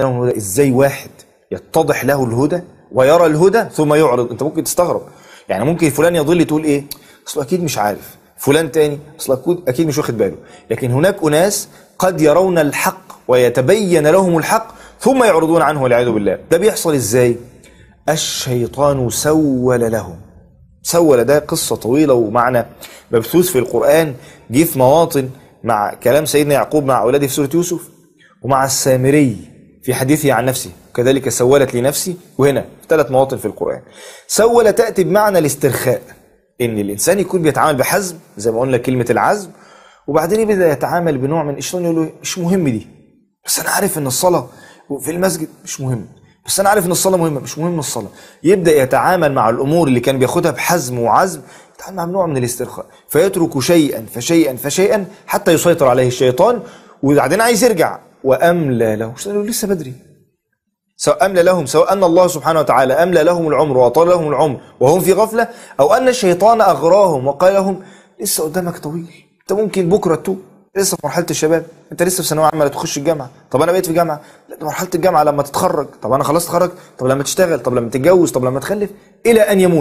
ازاي واحد يتضح له الهدى ويرى الهدى ثم يعرض انت ممكن تستغرب يعني ممكن فلان يضل تقول ايه اصل اكيد مش عارف فلان تاني اصل اكيد مش واخد باله لكن هناك اناس قد يرون الحق ويتبين لهم الحق ثم يعرضون عنه والعياذ بالله ده بيحصل ازاي الشيطان سول لهم سول ده قصة طويلة ومعنى مبثوث في القرآن جه في مواطن مع كلام سيدنا يعقوب مع أولاده في سورة يوسف ومع السامري في حديثه عن نفسه كذلك سولت لنفسي وهنا في ثلاث مواطن في القرآن سول تأتي بمعنى الاسترخاء إن الإنسان يكون بيتعامل بحزم زي ما قلنا كلمة العزم وبعدين يبدأ يتعامل بنوع من الشيطان يقول له مش مهم دي بس أنا عارف إن الصلاة في المسجد مش مهم بس أنا عارف إن الصلاة مهمة مش مهم الصلاة يبدأ يتعامل مع الأمور اللي كان بياخدها بحزم وعزم يتعامل مع نوع من الاسترخاء فيترك شيئا فشيئا فشيئا حتى يسيطر عليه الشيطان وبعدين عايز يرجع وأملى لهم لسه بدري سواء أملى لهم سواء أن الله سبحانه وتعالى أملى لهم العمر وأطال لهم العمر وهم في غفلة أو أن الشيطان أغراهم وقال لهم لسه قدامك طويل أنت ممكن بكرة تتوب لسه في مرحله الشباب انت لسه في ثانويه عامه تخش الجامعه طب انا بقيت في جامعه لا مرحله الجامعه لما تتخرج طب انا خلاص اتخرجت طب لما تشتغل طب لما تتجوز طب لما تخلف الى ان يموت